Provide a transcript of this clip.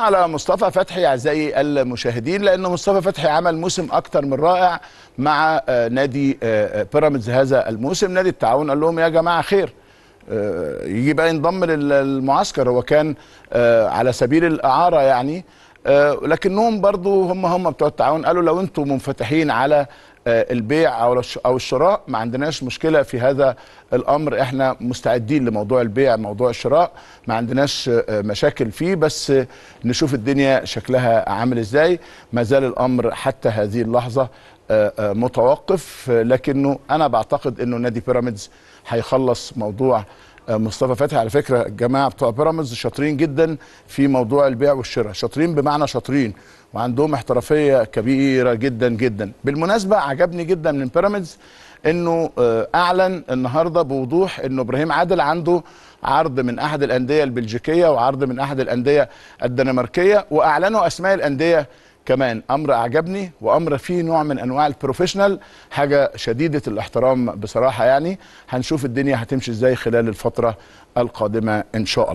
على مصطفى فتحي اعزائي المشاهدين لان مصطفى فتحي عمل موسم اكتر من رائع مع آه، نادي آه، آه، بيراميدز هذا الموسم نادي التعاون قال لهم يا جماعه خير يجي بقى ينضم للمعسكر هو كان على سبيل الاعاره يعني آه، لكنهم برضو هم هم بتوع التعاون قالوا لو انتم منفتحين على آه، البيع او او الشراء ما عندناش مشكله في هذا الامر احنا مستعدين لموضوع البيع موضوع الشراء ما عندناش آه، مشاكل فيه بس نشوف الدنيا شكلها عامل ازاي ما زال الامر حتى هذه اللحظه متوقف لكنه انا بعتقد انه نادي بيراميدز هيخلص موضوع آه، مصطفى فتحي على فكره الجماعه بتوع بيراميدز شاطرين جدا في موضوع البيع والشراء شاطرين بمعنى شاطرين وعندهم احترافيه كبيره جدا جدا بالمناسبه عجبني جدا من بيراميدز انه آه، اعلن النهارده بوضوح انه ابراهيم عادل عنده عرض من احد الانديه البلجيكيه وعرض من احد الانديه الدنماركيه واعلنوا اسماء الانديه كمان امر اعجبني وامر فيه نوع من انواع البروفيشنال حاجه شديده الاحترام بصراحه يعني هنشوف الدنيا هتمشي ازاي خلال الفتره القادمه ان شاء الله